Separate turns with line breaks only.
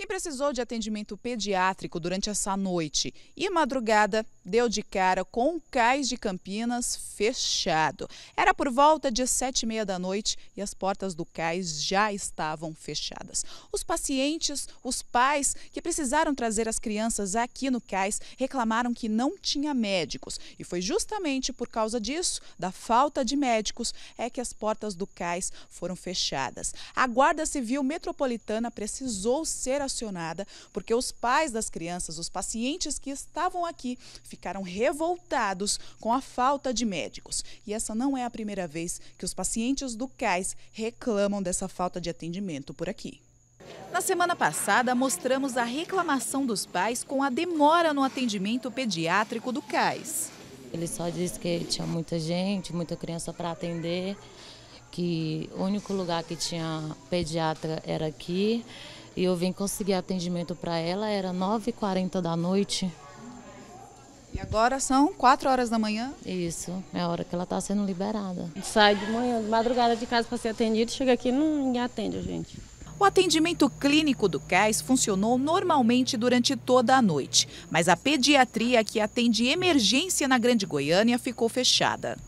Quem precisou de atendimento pediátrico durante essa noite e madrugada deu de cara com o cais de Campinas fechado. Era por volta de sete e meia da noite e as portas do cais já estavam fechadas. Os pacientes, os pais que precisaram trazer as crianças aqui no cais reclamaram que não tinha médicos e foi justamente por causa disso, da falta de médicos, é que as portas do cais foram fechadas. A Guarda Civil Metropolitana precisou ser acionada porque os pais das crianças, os pacientes que estavam aqui ficaram revoltados com a falta de médicos. E essa não é a primeira vez que os pacientes do CAIS reclamam dessa falta de atendimento por aqui. Na semana passada, mostramos a reclamação dos pais com a demora no atendimento pediátrico do
CAIS. Ele só disse que tinha muita gente, muita criança para atender, que o único lugar que tinha pediatra era aqui. E eu vim conseguir atendimento para ela, era 9h40 da noite. E agora são 4 horas da manhã? Isso, é a hora que ela está sendo liberada. Sai de manhã, de madrugada de casa para ser atendido, chega aqui e ninguém atende a gente. O atendimento clínico do CAIS
funcionou normalmente durante toda a noite, mas a pediatria que atende emergência na Grande Goiânia ficou fechada.